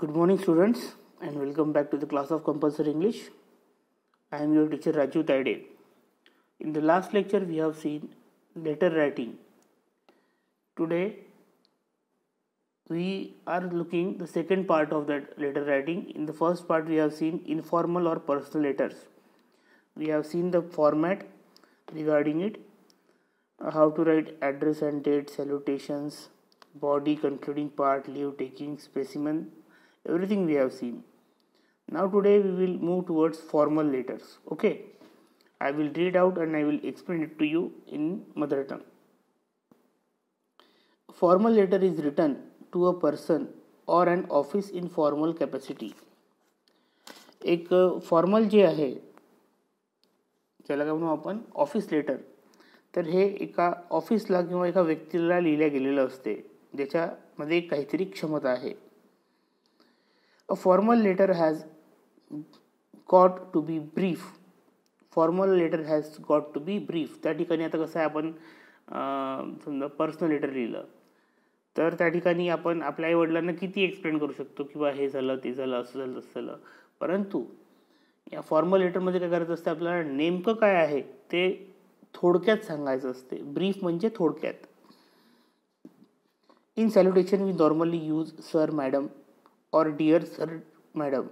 Good morning students and welcome back to the class of compulsory English. I am your teacher Raju Taide. In the last lecture we have seen letter writing. Today we are looking the second part of that letter writing. In the first part we have seen informal or personal letters. We have seen the format regarding it, how to write address and date, salutations, body, concluding part, leave taking, specimen everything we have seen now today we will move towards formal letters okay i will read out and i will explain it to you in mother tongue formal letter is written to a person or an office in formal capacity एक formal जे आहे ज्याला काय म्हणू आपण office letter तर हे एका ऑफिसला किंवा एका व्यक्तीला लिहिल्या गेलेलं असते ज्याच्यामध्ये काहीतरी क्षमता आहे A formal letter has got to be brief. Formal letter has got to be brief त्या ठिकाणी आता कसं आहे आपण समजा पर्सनल लेटर लिहिलं तर त्या ठिकाणी आपण आपल्या वडिलांना किती एक्सप्लेन करू शकतो की बा हे झालं ते झालं असं झालं तसं झालं परंतु या फॉर्मल लेटरमध्ये काय करायचं असतं आपल्याला नेमकं काय आहे ते थोडक्यात सांगायचं असते ब्रीफ म्हणजे थोडक्यात in salutation we normally use sir madam or dear sir, madam.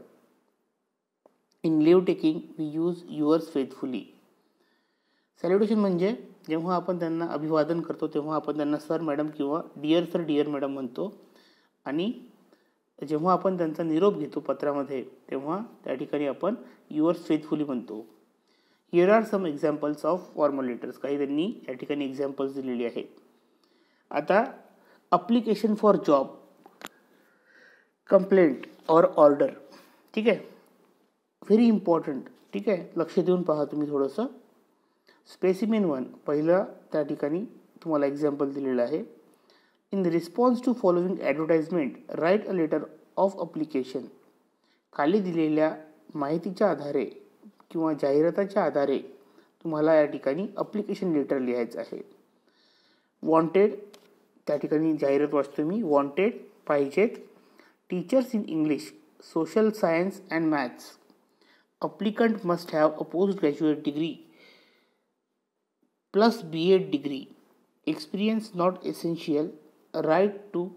In leave taking we use yours faithfully salutation म्हणजे जेव्हा आपण त्यांना अभिवादन करतो तेव्हा आपण त्यांना सर मॅडम किंवा डिअर सर डिअर मॅडम म्हणतो आणि जेव्हा आपण त्यांचा निरोप घेतो पत्रामध्ये तेव्हा त्या ठिकाणी आपण युअर्स फेथफुली म्हणतो here are some examples of formal letters काही त्यांनी या ठिकाणी एक्झाम्पल्स दिलेली आहेत आता अप्लिकेशन फॉर जॉब कंप्लेंट और ऑर्डर ठीक आहे व्हेरी इम्पॉर्टंट ठीक आहे लक्ष देऊन पहा तुम्ही थोडंसं स्पेसिमेन वन पहिला त्या ठिकाणी तुम्हाला एक्झाम्पल दिलेलं आहे in response to following advertisement write a letter of application खाली दिलेल्या माहितीच्या आधारे किंवा जाहिराताच्या आधारे तुम्हाला या ठिकाणी अप्लिकेशन लेटर लिहायचं आहे वॉन्टेड त्या ठिकाणी जाहिरात वाचतो मी वॉन्टेड पाहिजेत Teachers in English, Social Science and Maths. Applicant must have a postgraduate degree plus BA degree. Experience not essential. Write to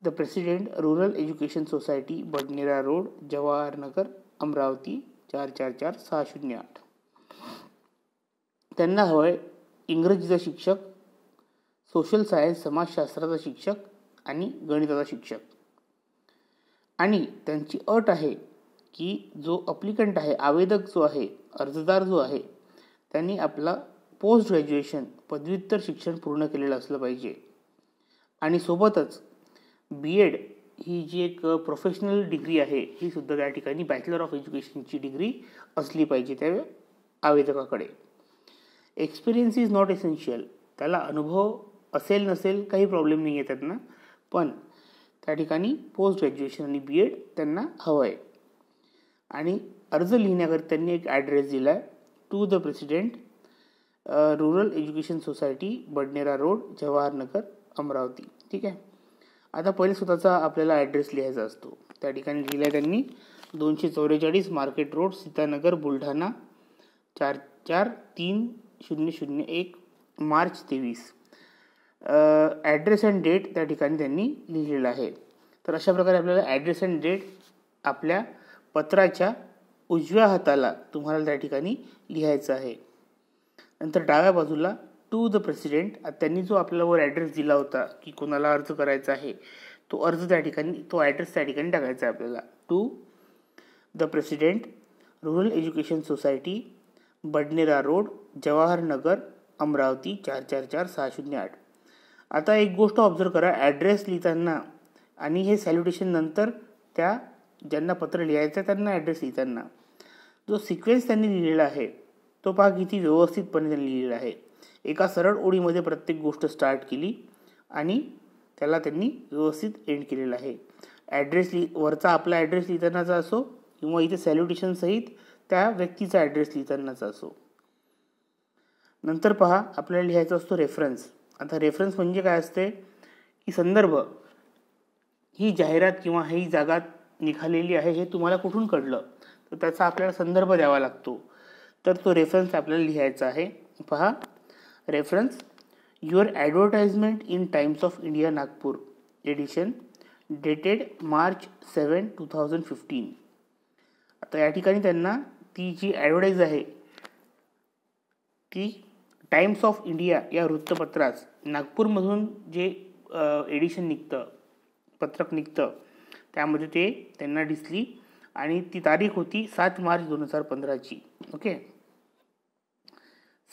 the President, Rural Education Society, Badnera Road, Jawahar Nagar, Amravati, चार चार चार सहा शून्य त्यांना हवंय इंग्रजीचा शिक्षक social science समाजशास्त्राचा शिक्षक आणि गणिताचा शिक्षक आणि त्यांची अट आहे की जो अप्लिकंट आहे आवेदक जो आहे अर्जदार जो आहे त्यांनी आपला पोस्ट ग्रॅज्युएशन पदव्युत्तर शिक्षण पूर्ण केलेलं असलं पाहिजे आणि सोबतच बी एड ही जी एक प्रोफेशनल डिग्री आहे ही सुद्धा त्या ठिकाणी बॅचलर ऑफ एज्युकेशनची डिग्री असली पाहिजे त्या आवेदकाकडे एक्सपिरियन्स इज नॉट एसेन्शियल त्याला अनुभव असेल नसेल काही प्रॉब्लेम नाही आहे त्यांना पण त्या ठिकाणी पोस्ट ग्रॅज्युएशन आणि बी एड त्यांना हवं आहे आणि अर्ज लिहिण्याकरिता त्यांनी एक ॲड्रेस दिला आहे to the president rural education society Badnera road Jawaharnagar Amravati ठीक आहे आता पहिले स्वतःचा आपल्याला ॲड्रेस लिहायचा असतो त्या ठिकाणी लिहिला आहे त्यांनी दोनशे चौवेचाळीस मार्केट रोड सीतानगर बुलढाणा चार चार तीन शून्य शून्य एक मार्च तेवीस ॲड्रेस अँड डेट त्या ठिकाणी त्यांनी लिहिलेलं आहे तर अशा प्रकारे आपल्याला ॲड्रेस अँड डेट आपल्या पत्राच्या उजव्या हाताला तुम्हाला त्या ठिकाणी लिहायचं आहे नंतर डाव्या बाजूला टू द प्रेसिडेंट त्यांनी जो वर ॲड्रेस दिला होता की कोणाला अर्ज करायचा आहे तो अर्ज त्या ठिकाणी तो ॲड्रेस त्या ठिकाणी टाकायचा आहे आपल्याला to the president rural education society Badnera road Jawaharnagar Amravati चार चार चार सहा शून्य आठ आता एक गोष्ट ऑब्झर्व करा ॲड्रेस लिहिताना आणि हे सॅल्युटेशन नंतर त्या ज्यांना पत्र लिहायचं त्यांना ॲड्रेस लिहिताना जो सिक्वेन्स त्यांनी लिहिलेला आहे तो पहा किती व्यवस्थितपणे त्यांनी लिहिलेला आहे एका सरळ ओळीमध्ये प्रत्येक गोष्ट स्टार्ट केली आणि त्याला त्यांनी व्यवस्थित एंड केलेला आहे ॲड्रेस लि वरचा आपला ॲड्रेस लिहितानाचा असो किंवा इथे सॅल्युटेशनसहित त्या व्यक्तीचा ॲड्रेस लिहितानाचा असो नंतर पहा आपल्याला लिहायचा असतो रेफरन्स आता रेफरन्स म्हणजे काय असते की संदर्भ ही जाहिरात किंवा ही जागा निघालेली आहे हे तुम्हाला कुठून कळलं तर त्याचा आपल्याला संदर्भ द्यावा लागतो तर तो रेफरन्स आपल्याला लिहायचा आहे पहा reference your advertisement in Times of India Nagpur edition dated March seven two thousand fifteen आता या ठिकाणी त्यांना ती जी ॲडव्हर्टाईज आहे ती टाइम्स ऑफ इंडिया या वृत्तपत्रास नागपूरमधून जे एडिशन निघतं पत्रक निघतं त्यामध्ये ते त्यांना दिसली आणि ती तारीख होती सात मार्च दोन हजार पंधराची ओके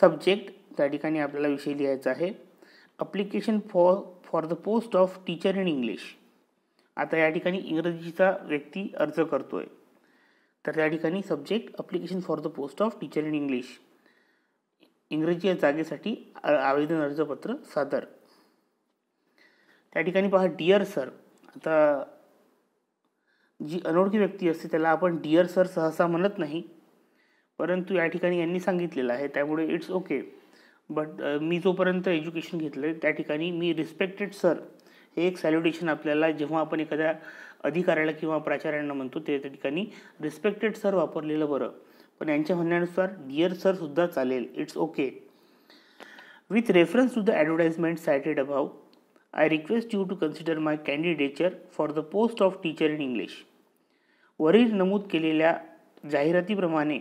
सब्जेक्ट त्या ठिकाणी आपल्याला विषय लिहायचा आहे application for for the post of teacher in English आता या ठिकाणी इंग्रजीचा व्यक्ती अर्ज करतोय तर त्या ठिकाणी subject application for the post of teacher in English इंग्रजी या जागेसाठी आवेदन अर्जपत्र सादर त्या ठिकाणी पहा डिअर सर आता जी अनोळखी व्यक्ती असते त्याला आपण डिअर सर सहसा म्हणत नाही परंतु या ठिकाणी यांनी सांगितलेलं आहे त्यामुळे इट्स ओके बट मी जोपर्यंत एज्युकेशन घेतलं त्या ठिकाणी मी रिस्पेक्टेड सर हे एक सॅल्युटेशन आपल्याला जेव्हा आपण एखाद्या अधिकाऱ्याला किंवा प्राचार्यांना म्हणतो ते त्या ठिकाणी रिस्पेक्टेड सर वापरलेलं बरं पण यांच्या म्हणण्यानुसार डिअर सर सुद्धा चालेल it's okay with reference to the advertisement cited above I request you to consider my candidature for the post of teacher in English वरील नमूद केलेल्या जाहिरातीप्रमाणे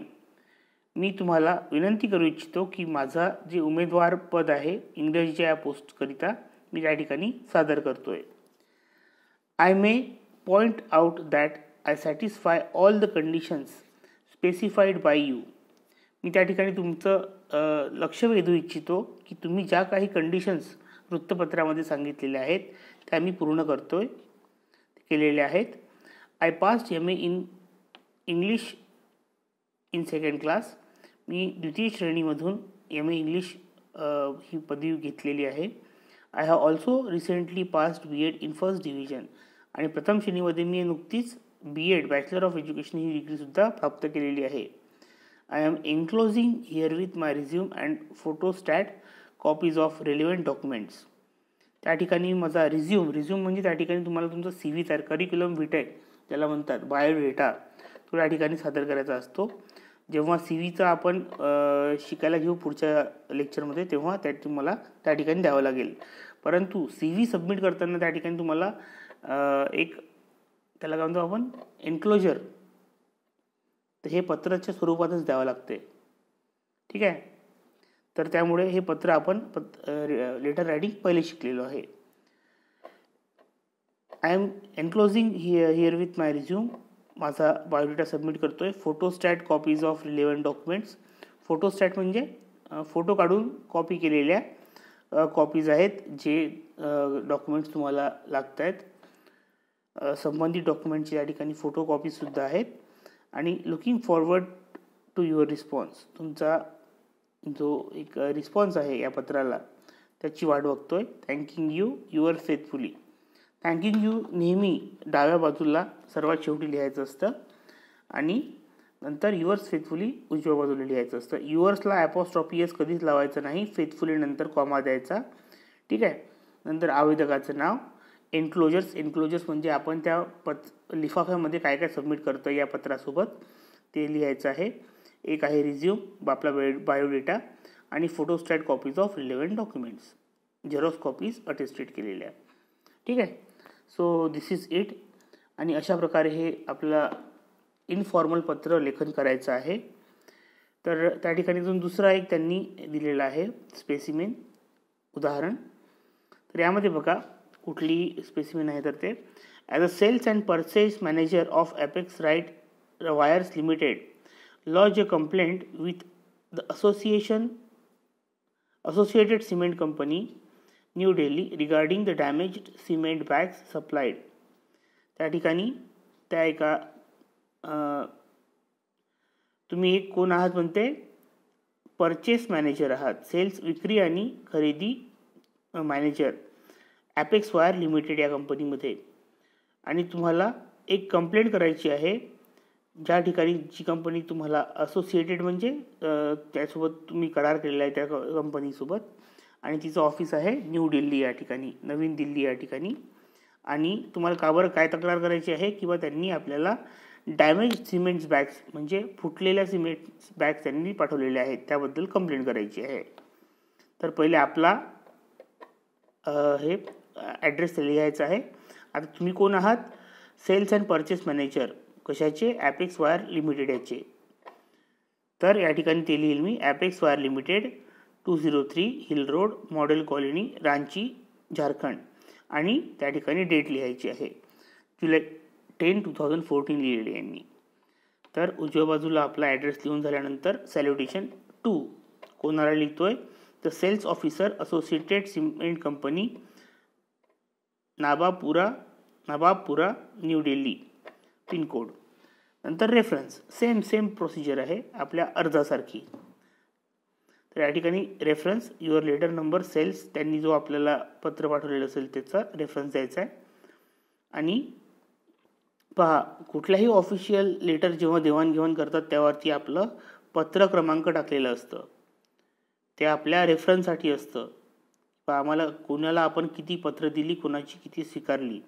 मी तुम्हाला विनंती करू इच्छितो की माझा जे उमेदवार पद आहे इंग्रजीच्या या पोस्टकरिता मी त्या ठिकाणी सादर करतो आहे I may point out that I satisfy all the conditions specified by you मी त्या ठिकाणी तुमचं लक्ष वेधू इच्छितो की तुम्ही ज्या काही कंडिशन्स वृत्तपत्रामध्ये सांगितलेल्या आहेत त्या मी पूर्ण करतो आहे केलेल्या आहेत I pass M A in English in second class मी द्वितीय श्रेणीमधून एम ए इंग्लिश ही पदवी घेतलेली आहे I have also recently passed B Ed in first division आणि प्रथम श्रेणीमध्ये मी नुकतीच B Ed bachelor of education ही डिग्रीसुद्धा प्राप्त केलेली आहे I am enclosing herewith my resume and photostat copies of relevant documents त्या ठिकाणी माझा रिझ्यूम रिझ्यूम म्हणजे त्या ठिकाणी तुम्हाला तुमचा सी व्ही तयार करिक्युलम विटेक ज्याला म्हणतात बायोडेटा तो त्या ठिकाणी सादर करायचा असतो जेव्हा सी व्हीचा आपण शिकायला घेऊ पुढच्या लेक्चरमध्ये तेव्हा त्या तुम्हाला त्या ठिकाणी द्यावं लागेल परंतु सी व्ही सबमिट करताना त्या ठिकाणी तुम्हाला एक त्याला काय म्हणतो आपण एन्क्लोजर तर हे पत्राच्या स्वरूपातच द्यावं लागते ठीक आहे तर त्यामुळे हे पत्र आपण पत लेटर रायटिंग पहिले शिकलेलो आहे I am enclosing here herewith my resume माझा बायोडेटा सबमिट करतो आहे photostat copies of relevant documents photostat म्हणजे फोटो काढून कॉपी केलेल्या कॉपीज आहेत जे डॉक्युमेंट्स तुम्हाला लागत आहेत संबंधित डॉक्युमेंटचे या ठिकाणी फोटोकॉपीसुद्धा आहेत आणि looking forward to your response तुमचा जो एक रिस्पॉन्स आहे या पत्राला त्याची वाट बघतो आहे thanking you yours faithfully thanking you नेहमी डाव्या बाजूला सर्वात शेवटी लिहायचं असतं आणि नंतर युअर्स फेथफुली उजव्या बाजूला लिहायचं असतं युअर्सला ॲपॉस्ट्रॉपियस कधीच लावायचं नाही फेथफुली नंतर कॉमा द्यायचा ठीक आहे नंतर आवेदकाचं नाव एन्क्लोजर्स एन्क्लोजर्स म्हणजे आपण त्या पत लिफाफ्यामध्ये काय काय सबमिट करतो या पत्रासोबत ते लिहायचं आहे एक आहे रिझ्यूम आपला बायोडेटा आणि photostat copies of relevant documents xerox copies attested केलेल्या ठीक आहे सो दिस इज इट आणि अशा प्रकारे हे आपला इनफॉर्मल पत्र लेखन करायचं आहे तर त्या ठिकाणी अजून दुसरा एक त्यांनी दिलेला आहे स्पेसिमेन उदाहरण तर यामध्ये बघा कुठली स्पेसिफिक आहे तर ते as a sales and purchase manager of Apex Right Wires Limited lodge a complaint with the association Associated Cement Company New Delhi regarding the damage cement bags supplied त्या ठिकाणी त्या एका तुम्ही एक कोण आहात म्हणते परचेस मॅनेजर आहात सेल्स विक्री आणि खरेदी मॅनेजर ॲपेक्स वायर लिमिटेड या कंपनीमध्ये आणि तुम्हाला एक कंप्लेंट करायची आहे ज्या ठिकाणी जी कंपनी तुम्हाला असोसिएटेड म्हणजे त्यासोबत तुम्ही करार केलेला आहे त्या कंपनीसोबत आणि तिचं ऑफिस आहे न्यू दिल्ली या ठिकाणी नवीन दिल्ली या ठिकाणी आणि तुम्हाला काबर काय तक्रार करायची आहे किंवा त्यांनी आपल्याला डॅमेज सिमेंट्स बॅग्स म्हणजे फुटलेल्या सिमेंट्स बॅग्स त्यांनी पाठवलेल्या आहेत त्याबद्दल कंप्लेंट करायची आहे तर पहिले आपला हे ॲड्रेस लिहायचा आहे आता तुम्ही कोण आहात सेल्स अँड परचेस मॅनेजर कशाचे ॲपेक्स वायर लिमिटेड याचे तर या ठिकाणी ते लिहिल मी Apex Wire Limited two zero three Hill Road Model Colony Ranchi Jharkhand आणि त्या ठिकाणी डेट लिहायची आहे July ten two thousand fourteen लिहिले यांनी तर उजव्या बाजूला आपला ॲड्रेस लिहून झाल्यानंतर सॅल्युटेशन टू कोणाला लिहितो आहे तर sales officer Associated Cement Company Nabapura Nawabpura New Delhi pin code नंतर रेफरन्स सेम सेम प्रोसिजर आहे आपल्या अर्जासारखी तर या ठिकाणी reference your letter number sales त्यांनी जो आपल्याला पत्र पाठवलेलं असेल त्याचा रेफरन्स द्यायचा आहे आणि पहा कुठल्याही ऑफिशियल लेटर जेव्हा देवाणघेवाण करतात त्यावरती आपलं पत्र क्रमांक टाकलेलं असतं ते आपल्या रेफरन्ससाठी असतं आम्हाला कोणाला आपण किती पत्र दिली कोणाची किती स्वीकारली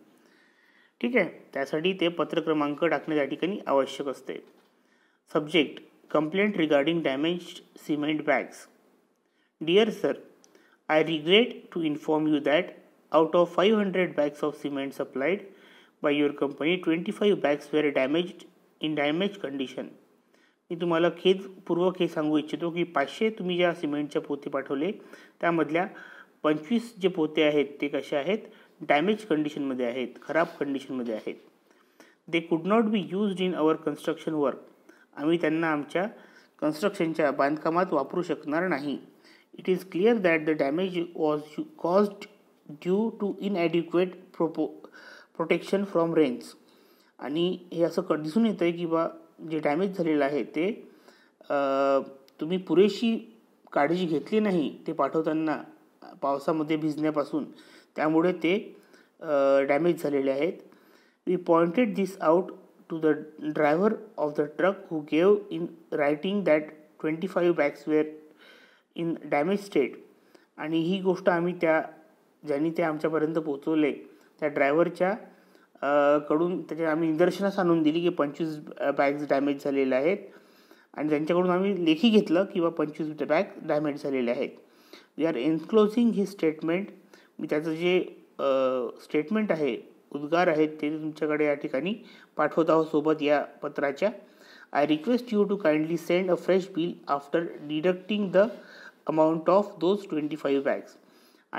ठीक आहे त्यासाठी ते पत्र क्रमांक टाकणे त्या ठिकाणी आवश्यक असते subject complaint regarding damage cement bags dear sir I regret to inform you that out of five hundred bags of cement supplied by your company twenty five bags were damaged in damage condition मी तुम्हाला खेदपूर्वक हे सांगू इच्छितो की पाचशे तुम्ही ज्या सिमेंटच्या पोती पाठवले त्यामधल्या पंचवीस जे पोते आहेत ते कसे आहेत डॅमेज कंडिशनमध्ये आहेत खराब कंडिशनमध्ये आहेत they could not be used in our construction work आम्ही त्यांना आमच्या कन्स्ट्रक्शनच्या बांधकामात वापरू शकणार नाही it is clear that the damage was caused due to inadequate प्रोपो प्रोटेक्शन फ्रॉम रेन्स आणि हे असं क दिसून येतं आहे की बा जे डॅमेज झालेलं आहे ते तुम्ही पुरेशी काळजी घेतली नाही ते पाठवताना पावसामध्ये भिजण्यापासून त्यामुळे ते डॅमेज झालेले आहेत we pointed this out to the driver of the truck who gave in writing that twenty five bags were in damage state आणि ही गोष्ट आम्ही त्या ज्यांनी ते आमच्यापर्यंत पोचवले त्या ड्रायव्हरच्या कडून त्याच्या आम्ही निदर्शनास आणून दिली की पंचवीस बॅग्स डॅमेज झालेल्या आहेत आणि त्यांच्याकडून आम्ही लेखी घेतलं किंवा पंचवीस बॅग डॅमेज झालेले आहेत we are enclosing his statement मी त्याचं जे स्टेटमेंट आहे उद्गार आहेत ते तुमच्याकडे या ठिकाणी पाठवत आहोत सोबत या पत्राच्या I request you to kindly send a fresh bill after deducting the amount of those twenty five bags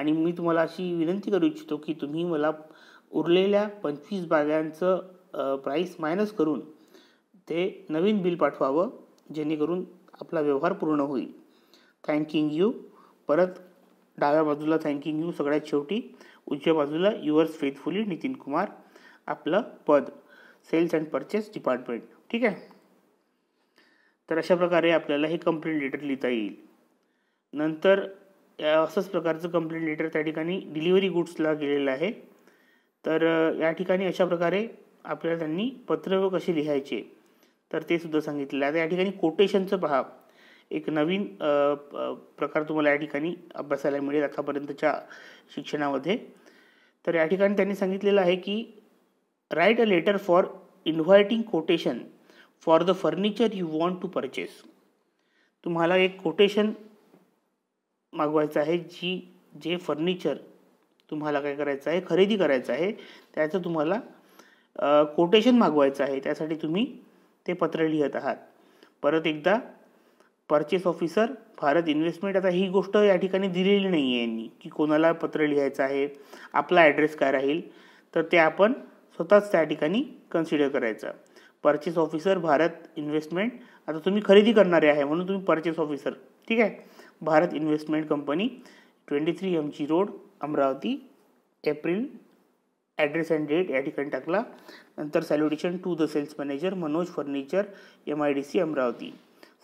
आणि मी तुम्हाला अशी विनंती करू इच्छितो की तुम्ही मला उरलेल्या पंचवीस बागांचं प्राईस मायनस करून ते नवीन बिल पाठवावं जेणेकरून आपला व्यवहार पूर्ण होईल थँकिंग यू परत डाव्या बाजूला थँकिंग यू सगळ्यात शेवटी उजव्या बाजूला युअर्स फेथफुली नितीन कुमार आपलं पद सेल्स अँड परचेस डिपार्टमेंट ठीक आहे तर अशा प्रकारे आपल्याला हे कंप्लेंट लेटर लिहिता येईल नंतर असंच प्रकारचं कंप्लेंट लेटर त्या ठिकाणी डिलिव्हरी गुड्सला गेलेलं आहे तर या ठिकाणी अशा प्रकारे आपल्याला त्यांनी पत्र कसे लिहायचे तर ते सुद्धा सांगितलेलं आहे आता या ठिकाणी कोटेशनचं पहा एक नवीन प्रकार तुम्हाला या ठिकाणी अभ्यासायला मिळेल आतापर्यंतच्या शिक्षणामध्ये तर या ठिकाणी त्यांनी सांगितलेलं आहे की write a letter for inviting quotation for the furniture you want to purchase तुम्हाला एक कोटेशन मागवायचं आहे जी जे फर्निचर तुम्हाला काय करायचं आहे खरेदी करायचं आहे त्याचं तुम्हाला कोटेशन मागवायचं आहे त्यासाठी तुम्ही ते पत्र लिहित आहात परत एकदा परचेस ऑफिसर भारत इन्व्हेस्टमेंट आता ही गोष्ट या ठिकाणी दिलेली नाही आहे यांनी की कोणाला पत्र लिहायचं आहे आपला ॲड्रेस काय राहील तर ते आपण स्वतःच त्या ठिकाणी कन्सिडर करायचं परचेस ऑफिसर भारत इन्व्हेस्टमेंट आता तुम्ही खरेदी करणारे आहे म्हणून तुम्ही परचेस ऑफिसर ठीक आहे Bharat investment company twenty three M G road Amravati April address and date या ठिकाणी टाकला नंतर salutation to the sales manager Manoj furniture M I D C Amravati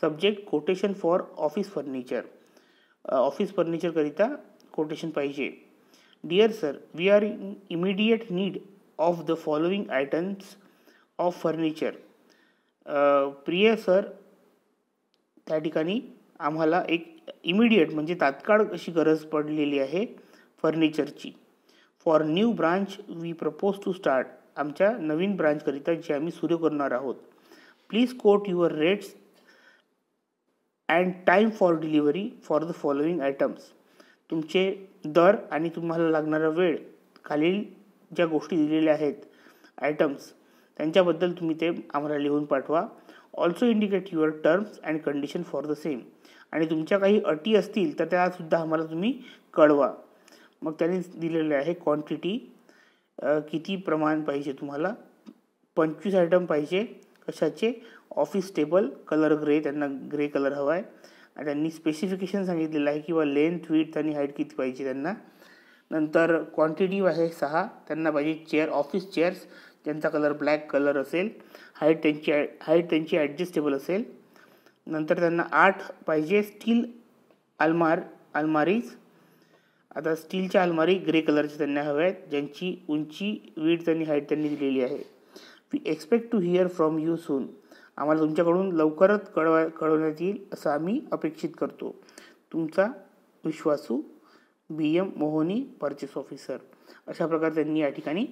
subject quotation for office furniture office फर्निचरकरिता कोटेशन पाहिजे dear sir we are in immediate need of the following items of furniture प्रिय sir त्या ठिकाणी आम्हाला एक immediate म्हणजे तात्काळ अशी गरज पडलेली आहे फर्निचरची for new branch we propose to start आमच्या नवीन ब्रांचकरिता जी आम्ही सुरू करणार आहोत please quote your rates and time for delivery for the following items तुमचे दर आणि तुम्हाला लागणारा वेळ खालील ज्या गोष्टी दिलेल्या आहेत आयटम्स त्यांच्याबद्दल तुम्ही ते आम्हाला लिहून पाठवा also indicate your terms and condition for the same आणि तुमच्या काही अटी असतील तर त्यासुद्धा आम्हाला तुम्ही कळवा मग त्यांनी दिलेलं आहे क्वांटिटी किती प्रमाण पाहिजे तुम्हाला पंचवीस आयटम पाहिजे कशाचे ऑफिस टेबल कलर ग्रे त्यांना ग्रे कलर हवा आहे आणि त्यांनी स्पेसिफिकेशन सांगितलेलं आहे किंवा लेंथ विथ आणि हाईट किती पाहिजे त्यांना नंतर क्वांटिटी आहे सहा त्यांना पाहिजे चेअर ऑफिस चेअर्स त्यांचा कलर ब्लॅक कलर असेल हाईट त्यांची हाईट त्यांची ॲडजस्टेबल असेल नंतर त्यांना आठ पाहिजे स्टील अलमार अलमारीज आता स्टीलच्या अलमारी ग्रे कलरच्या त्यांना हव्या आहेत ज्यांची उंची वीट आणि हाईट त्यांनी दिलेली आहे we expect to hear from you soon आम्हाला तुमच्याकडून लवकरच कळवा कळवण्यात येईल असं आम्ही अपेक्षित करतो तुमचा विश्वासू B M Mohani purchase officer अशा प्रकारे त्यांनी या ठिकाणी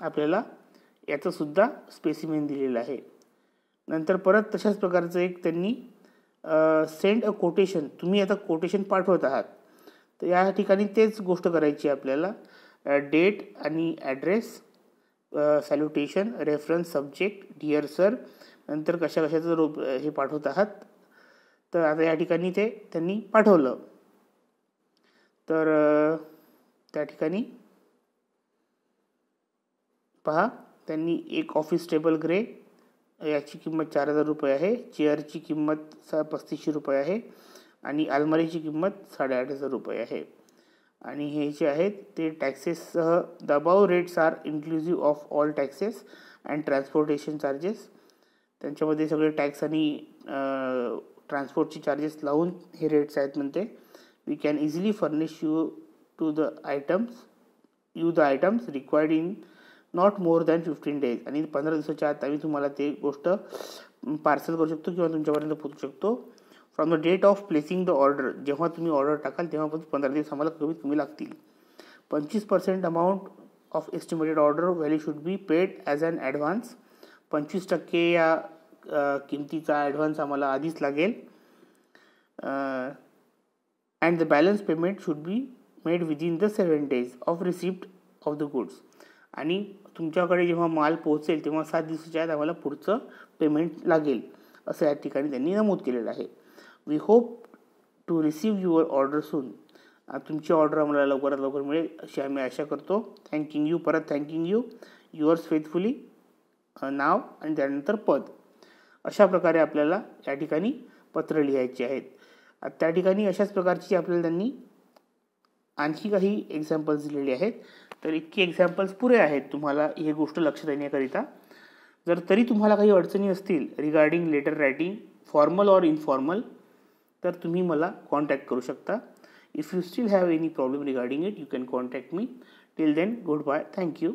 आपल्याला याचंसुद्धा स्पेसिमेन दिलेलं आहे नंतर परत तशाच प्रकारचं एक त्यांनी सेंड अ कोटेशन तुम्ही आता कोटेशन पाठवत आहात तर या ठिकाणी तेच गोष्ट करायची आपल्याला डेट आणि address salutation reference subject dear sir नंतर कशा कशाचं रूप हे पाठवत आहात तर आता या ठिकाणी ते त्यांनी पाठवलं तर त्या ठिकाणी पहा त्यांनी एक ऑफिस टेबल ग्रे याची किंमत चार हजार रुपये आहे चेअरची किंमत सा पस्तीसशे रुपये आहे आणि अलमारीची किंमत साडेआठ हजार रुपये आहे आणि हे जे आहेत ते टॅक्सेससह दबाव rates are inclusive of all taxes and transportation charges त्यांच्यामध्ये सगळे टॅक्स आणि ट्रान्सपोर्टची चार्जेस लावून हे रेट्स आहेत म्हणते we can easily furnish you to the items you the items required in not more than fifteen days आणि पंधरा दिवसाच्या आत आम्ही तुम्हाला ते गोष्ट पार्सल करू शकतो किंवा तुमच्यापर्यंत पोहोचू शकतो from the date of placing the order जेव्हा तुम्ही ऑर्डर टाकाल तेव्हा पण पंधरा दिवस आम्हाला कमीत कमी लागतील पंचवीस percent amount of estimated order value should be paid as an advance पंचवीस टक्के या किमतीचा ॲडव्हान्स आम्हाला आधीच लागेल and the balance payment should be made in the seven days of receipt of the goods आणि तुमच्याकडे जेव्हा माल पोहोचेल तेव्हा सात दिवसाच्या आत आम्हाला पुढचं पेमेंट लागेल असं या ठिकाणी त्यांनी नमूद केलेलं आहे we hope to receive your order soon तुमची ऑर्डर आम्हाला लवकरात लवकर मिळेल अशी आम्ही आशा करतो थँकिंग यू परत थँकिंग यू युअर्स फेथफुली नाव आणि त्यानंतर पद अशा प्रकारे आपल्याला या ठिकाणी पत्र लिहायची आहेत त्या ठिकाणी अशाच प्रकारची आपल्याला त्यांनी आणखी काही एक्झाम्पल्स दिलेली आहेत तर इतकी एक्झाम्पल्स पुरे आहेत तुम्हाला ही गोष्ट लक्षात देण्याकरिता जर तरी तुम्हाला काही अडचणी असतील regarding letter writing formal or informal तर तुम्ही मला कॉन्टॅक्ट करू शकता if you still have any problem regarding it you can contact me till then goodbye thank you